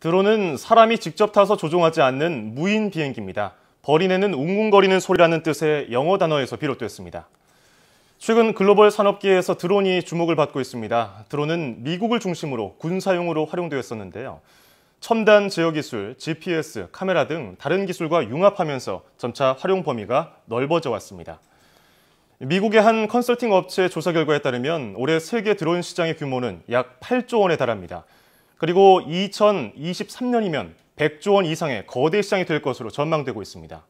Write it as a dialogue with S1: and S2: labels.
S1: 드론은 사람이 직접 타서 조종하지 않는 무인 비행기입니다. 버리내는 웅웅거리는 소리라는 뜻의 영어 단어에서 비롯됐습니다. 최근 글로벌 산업계에서 드론이 주목을 받고 있습니다. 드론은 미국을 중심으로 군사용으로 활용되었었는데요. 첨단 제어 기술, GPS, 카메라 등 다른 기술과 융합하면서 점차 활용 범위가 넓어져 왔습니다. 미국의 한 컨설팅 업체 조사 결과에 따르면 올해 세계 드론 시장의 규모는 약 8조 원에 달합니다. 그리고 2023년이면 100조 원 이상의 거대 시장이 될 것으로 전망되고 있습니다.